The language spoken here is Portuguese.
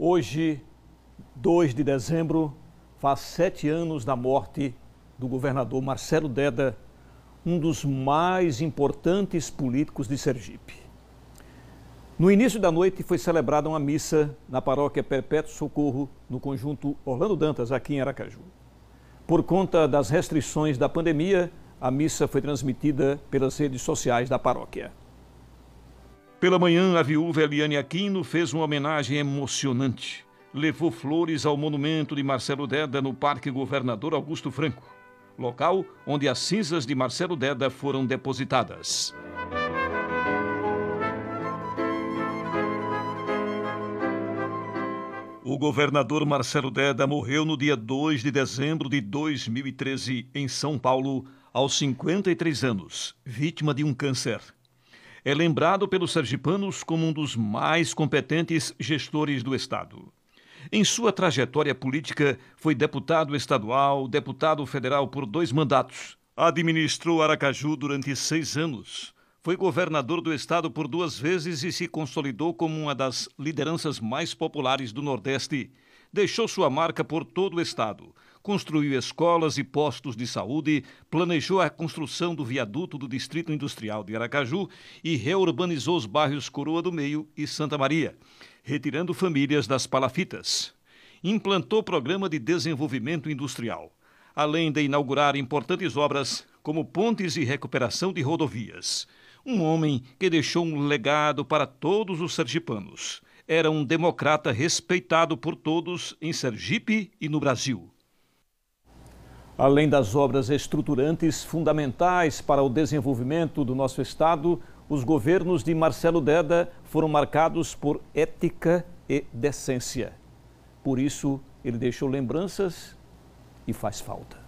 Hoje, 2 de dezembro, faz sete anos da morte do governador Marcelo Deda, um dos mais importantes políticos de Sergipe. No início da noite foi celebrada uma missa na paróquia Perpétuo Socorro, no conjunto Orlando Dantas, aqui em Aracaju. Por conta das restrições da pandemia, a missa foi transmitida pelas redes sociais da paróquia. Pela manhã, a viúva Eliane Aquino fez uma homenagem emocionante. Levou flores ao monumento de Marcelo Deda no Parque Governador Augusto Franco, local onde as cinzas de Marcelo Deda foram depositadas. O governador Marcelo Deda morreu no dia 2 de dezembro de 2013 em São Paulo, aos 53 anos, vítima de um câncer é lembrado pelos sergipanos como um dos mais competentes gestores do Estado. Em sua trajetória política, foi deputado estadual, deputado federal por dois mandatos. Administrou Aracaju durante seis anos. Foi governador do estado por duas vezes e se consolidou como uma das lideranças mais populares do Nordeste. Deixou sua marca por todo o estado, construiu escolas e postos de saúde, planejou a construção do viaduto do Distrito Industrial de Aracaju e reurbanizou os bairros Coroa do Meio e Santa Maria, retirando famílias das palafitas. Implantou programa de desenvolvimento industrial, além de inaugurar importantes obras como pontes e recuperação de rodovias. Um homem que deixou um legado para todos os sergipanos era um democrata respeitado por todos em Sergipe e no Brasil. Além das obras estruturantes fundamentais para o desenvolvimento do nosso Estado, os governos de Marcelo Deda foram marcados por ética e decência. Por isso, ele deixou lembranças e faz falta.